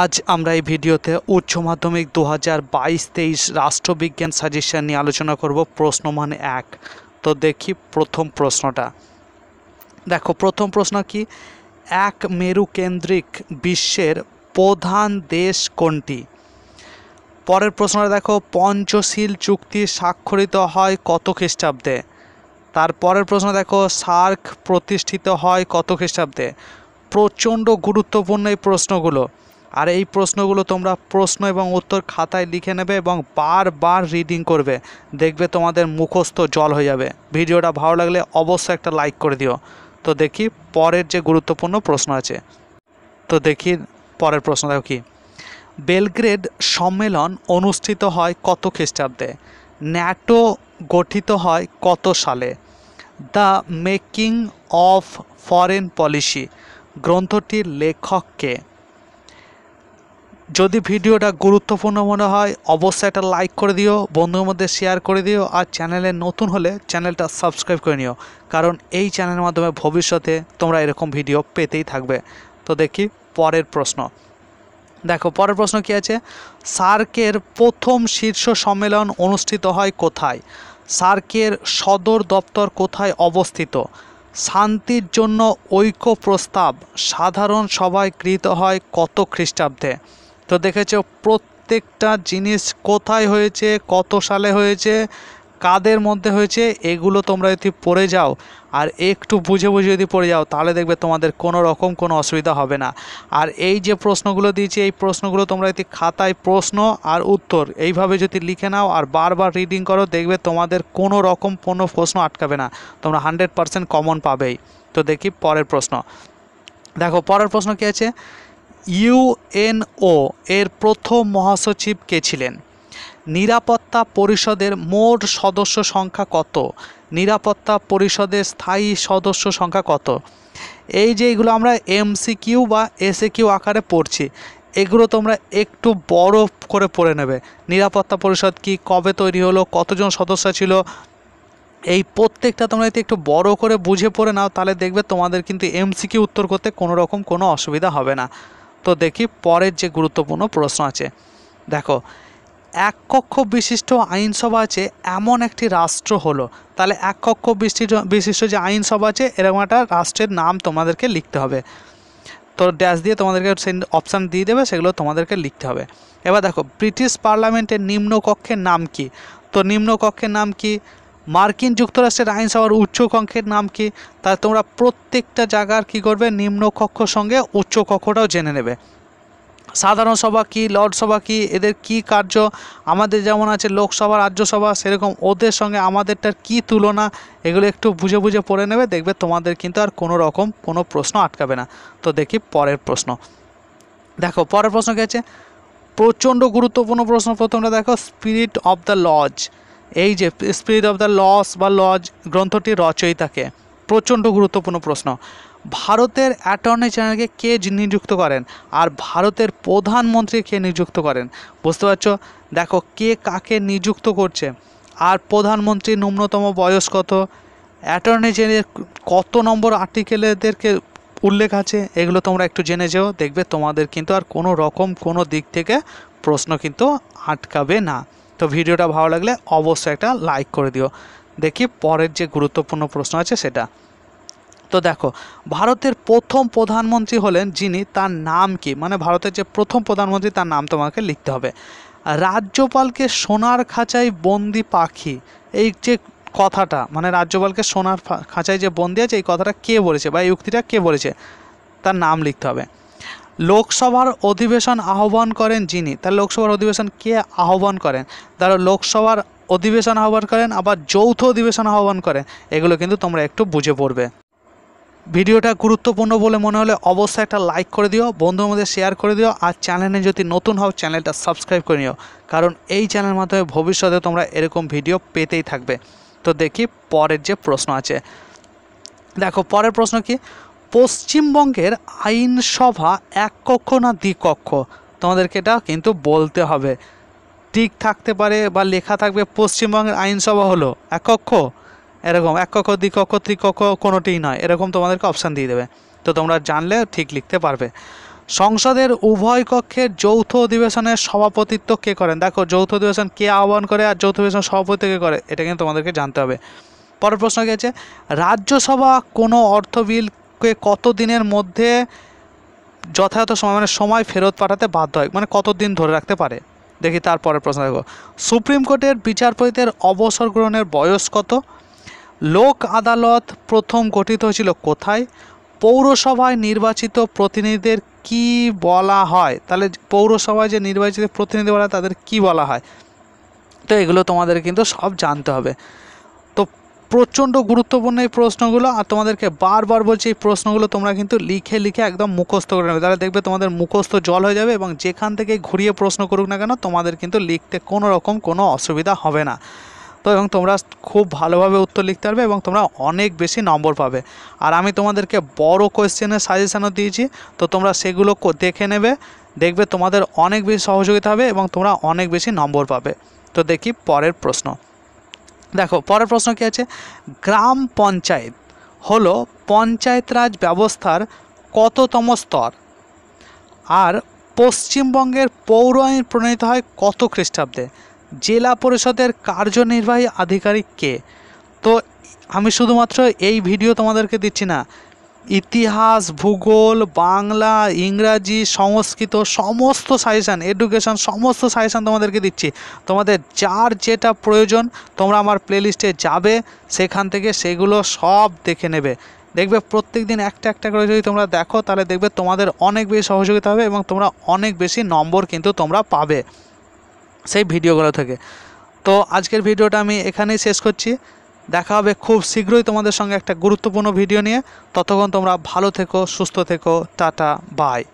আজ আমরা এই ভিডিওতে উচ্চ মাধ্যমিক দু হাজার বাইশ তেইশ রাষ্ট্রবিজ্ঞান সাজেশন নিয়ে আলোচনা করব মানে এক তো দেখি প্রথম প্রশ্নটা দেখো প্রথম প্রশ্ন কি এক মেরুকেন্দ্রিক বিশ্বের প্রধান দেশ কোনটি পরের প্রশ্নটা দেখো পঞ্চশীল চুক্তি স্বাক্ষরিত হয় কত খ্রিস্টাব্দে তারপরের প্রশ্ন দেখো সার্ক প্রতিষ্ঠিত হয় কত খ্রিস্টাব্দে প্রচণ্ড গুরুত্বপূর্ণ এই প্রশ্নগুলো আর এই প্রশ্নগুলো তোমরা প্রশ্ন এবং উত্তর খাতায় লিখে নেবে এবং বারবার রিডিং করবে দেখবে তোমাদের মুখস্থ জল হয়ে যাবে ভিডিওটা ভালো লাগলে অবশ্যই একটা লাইক করে দিও তো দেখি পরের যে গুরুত্বপূর্ণ প্রশ্ন আছে তো দেখি পরের প্রশ্ন দেখো কি বেলগ্রেড সম্মেলন অনুষ্ঠিত হয় কত খ্রিস্টাব্দে ন্যাটো গঠিত হয় কত সালে the making of foreign policy গ্রন্থটির লেখককে যদি ভিডিওটা গুরুত্বপূর্ণ মনে হয় অবশ্যই একটা লাইক করে দিও বন্ধুর মধ্যে শেয়ার করে দিও আর চ্যানেলে নতুন হলে চ্যানেলটা সাবস্ক্রাইব করে নিও কারণ এই চ্যানেলের মাধ্যমে ভবিষ্যতে তোমরা এরকম ভিডিও পেতেই থাকবে তো দেখি পরের প্রশ্ন দেখো পরের প্রশ্ন কি আছে সার্কের প্রথম শীর্ষ সম্মেলন অনুষ্ঠিত হয় কোথায় সার্কের সদর দপ্তর কোথায় অবস্থিত শান্তির জন্য ঐক্য প্রস্তাব সাধারণ সভায় গৃহীত হয় কত খ্রিস্টাব্দে তো দেখেছো প্রত্যেকটা জিনিস কোথায় হয়েছে কত সালে হয়েছে কাদের মধ্যে হয়েছে এগুলো তোমরা যদি পড়ে যাও আর একটু বুঝে বুঝে যদি পড়ে যাও তাহলে দেখবে তোমাদের কোনো রকম কোনো অসুবিধা হবে না আর এই যে প্রশ্নগুলো দিয়েছি এই প্রশ্নগুলো তোমরা যদি খাতায় প্রশ্ন আর উত্তর এইভাবে যদি লিখে নাও আর বারবার রিডিং করো দেখবে তোমাদের কোনো রকম কোনো প্রশ্ন আটকাবে না তোমরা হান্ড্রেড পারসেন্ট কমন পাবেই তো দেখি পরের প্রশ্ন দেখো পরের প্রশ্ন কী আছে ইউএনও এর প্রথম মহাসচিব কে ছিলেন নিরাপত্তা পরিষদের মোট সদস্য সংখ্যা কত নিরাপত্তা পরিষদের স্থায়ী সদস্য সংখ্যা কত এই যে এগুলো আমরা এমসিকিউ বা এসএ কিউ আকারে পড়ছি এগুলো তোমরা একটু বড় করে পড়ে নেবে নিরাপত্তা পরিষদ কি কবে তৈরি হলো কতজন সদস্য ছিল এই প্রত্যেকটা তোমরা যদি একটু বড় করে বুঝে পড়ে নাও তাহলে দেখবে তোমাদের কিন্তু এমসিকিউ উত্তর করতে কোনো রকম কোনো অসুবিধা হবে না তো দেখি পরের যে গুরুত্বপূর্ণ প্রশ্ন আছে দেখো এক কক্ষ বিশিষ্ট আইনসভা আছে এমন একটি রাষ্ট্র হলো তাহলে এক কক্ষ বিশিষ্ট বিশিষ্ট যে আইনসভা আছে এরকম একটা রাষ্ট্রের নাম তোমাদেরকে লিখতে হবে তো ড্যাশ দিয়ে তোমাদেরকে সেই অপশান দিয়ে দেবে সেগুলো তোমাদেরকে লিখতে হবে এবার দেখো ব্রিটিশ পার্লামেন্টের নিম্নকক্ষের নাম কি তো নিম্নকক্ষের নাম কি মার্কিন যুক্তরাষ্ট্রের আইনসভার উচ্চকক্ষের নাম কি তা তোমরা প্রত্যেকটা জায়গার কি করবে নিম্নকক্ষ সঙ্গে উচ্চকক্ষটাও জেনে নেবে সাধারণ সভা কি লর্ড সভা কি এদের কি কার্য আমাদের যেমন আছে লোকসভা রাজ্যসভা সেরকম ওদের সঙ্গে আমাদেরটার কি তুলনা এগুলো একটু বুঝে বুঝে পড়ে নেবে দেখবে তোমাদের কিন্তু আর কোনো রকম কোনো প্রশ্ন আটকাবে না তো দেখি পরের প্রশ্ন দেখো পরের প্রশ্ন কী আছে প্রচণ্ড গুরুত্বপূর্ণ প্রশ্ন প্রথমটা দেখো স্পিরিট অফ দ্য লজ এই যে স্পিরিট অফ দ্য লস বা লজ গ্রন্থটির রচয়িতাকে প্রচণ্ড গুরুত্বপূর্ণ প্রশ্ন ভারতের অ্যাটর্নি জেনারেলকে কে নিযুক্ত করেন আর ভারতের প্রধানমন্ত্রী কে নিযুক্ত করেন বুঝতে পারছো দেখো কে কাকে নিযুক্ত করছে আর প্রধানমন্ত্রী ন্যূনতম বয়স কত অ্যাটর্নি জেনারেল কত নম্বর আর্টিকেলেদেরকে উল্লেখ আছে এগুলো তোমরা একটু জেনে যেও দেখবে তোমাদের কিন্তু আর কোনো রকম কোনো দিক থেকে প্রশ্ন কিন্তু আটকাবে না তো ভিডিওটা ভালো লাগলে অবশ্যই একটা লাইক করে দিও দেখি পরের যে গুরুত্বপূর্ণ প্রশ্ন আছে সেটা তো দেখো ভারতের প্রথম প্রধানমন্ত্রী হলেন যিনি তার নাম কি মানে ভারতের যে প্রথম প্রধানমন্ত্রী তার নাম তোমাকে লিখতে হবে রাজ্যপালকে সোনার খাঁচায় বন্দি পাখি এই যে কথাটা মানে রাজ্যপালকে সোনার খাঁচায় যে বন্দি আছে এই কথাটা কে বলেছে বা এই উক্তিটা কে বলেছে তার নাম লিখতে হবে লোকসভার অধিবেশন আহ্বান করেন যিনি তাহলে লোকসভার অধিবেশন কে আহ্বান করেন তারা লোকসভার অধিবেশন আহ্বান করেন আবার যৌথ অধিবেশন আহ্বান করেন এগুলো কিন্তু তোমরা একটু বুঝে পড়বে ভিডিওটা গুরুত্বপূর্ণ বলে মনে হলে অবশ্যই একটা লাইক করে দিও বন্ধুর মধ্যে শেয়ার করে দিও আর চ্যানেলে যদি নতুন হও চ্যানেলটা সাবস্ক্রাইব করে নিও কারণ এই চ্যানেলের মাধ্যমে ভবিষ্যতে তোমরা এরকম ভিডিও পেতেই থাকবে তো দেখি পরের যে প্রশ্ন আছে দেখো পরের প্রশ্ন কি পশ্চিমবঙ্গের আইনসভা এক কক্ষ না দ্বিকক্ষ তোমাদেরকে এটা কিন্তু বলতে হবে ঠিক থাকতে পারে বা লেখা থাকবে পশ্চিমবঙ্গের আইনসভা হলো এক কক্ষ এরকম এক কক্ষ দ্বিকক্ষ কক্ষ কোনোটিই নয় এরকম তোমাদেরকে অপশান দিয়ে দেবে তো তোমরা জানলে ঠিক লিখতে পারবে সংসদের উভয় কক্ষের যৌথ অধিবেশনের সভাপতিত্ব কে করেন দেখো যৌথ অধিবেশন কে আহ্বান করে আর যৌথ অধিবেশন সভাপতি কে করে এটা কিন্তু তোমাদেরকে জানতে হবে পরের প্রশ্ন গেছে রাজ্যসভা কোনো অর্থ বিল আমাকে কত দিনের মধ্যে যথাযথ সময় মানে সময় ফেরত পাঠাতে বাধ্য হয় মানে কত দিন ধরে রাখতে পারে দেখি তারপরে প্রশ্ন দেখব সুপ্রিম কোর্টের বিচারপতিদের অবসর গ্রহণের বয়স কত লোক আদালত প্রথম গঠিত হয়েছিল কোথায় পৌরসভায় নির্বাচিত প্রতিনিধিদের কি বলা হয় তাহলে পৌরসভায় যে নির্বাচিত প্রতিনিধি বলা তাদের কি বলা হয় তো এগুলো তোমাদের কিন্তু সব জানতে হবে প্রচণ্ড গুরুত্বপূর্ণ এই প্রশ্নগুলো আর তোমাদেরকে বারবার বলছি এই প্রশ্নগুলো তোমরা কিন্তু লিখে লিখে একদম মুখস্থ করে নেবে তাহলে দেখবে তোমাদের মুখস্থ জল হয়ে যাবে এবং যেখান থেকে ঘুরিয়ে প্রশ্ন করুক না কেন তোমাদের কিন্তু লিখতে কোনো রকম কোনো অসুবিধা হবে না তো এবং তোমরা খুব ভালোভাবে উত্তর লিখতে পারবে এবং তোমরা অনেক বেশি নম্বর পাবে আর আমি তোমাদেরকে বড় কোয়েশ্চেনের সাজেশানও দিয়েছি তো তোমরা সেগুলো দেখে নেবে দেখবে তোমাদের অনেক বেশি সহযোগিতা হবে এবং তোমরা অনেক বেশি নম্বর পাবে তো দেখি পরের প্রশ্ন দেখো পরের প্রশ্ন কী আছে গ্রাম পঞ্চায়েত হলো পঞ্চায়েতরাজ ব্যবস্থার কততম স্তর আর পশ্চিমবঙ্গের পৌর আইন প্রণীত হয় কত খ্রিস্টাব্দে জেলা পরিষদের কার্যনির্বাহী আধিকারিক কে তো আমি শুধুমাত্র এই ভিডিও তোমাদেরকে দিচ্ছি না ইতিহাস ভূগোল বাংলা ইংরাজি সংস্কৃত সমস্ত সাজেশান এডুকেশন সমস্ত সাজেশান তোমাদেরকে দিচ্ছি তোমাদের যার যেটা প্রয়োজন তোমরা আমার প্লেলিস্টে যাবে সেখান থেকে সেগুলো সব দেখে নেবে দেখবে প্রত্যেক দিন একটা একটা করে যদি তোমরা দেখো তাহলে দেখবে তোমাদের অনেক বেশি সহযোগিতা হবে এবং তোমরা অনেক বেশি নম্বর কিন্তু তোমরা পাবে সেই ভিডিওগুলো থেকে তো আজকের ভিডিওটা আমি এখানেই শেষ করছি দেখা হবে খুব শীঘ্রই তোমাদের সঙ্গে একটা গুরুত্বপূর্ণ ভিডিও নিয়ে ততক্ষণ তোমরা ভালো থেকো সুস্থ থেকো টাটা বাই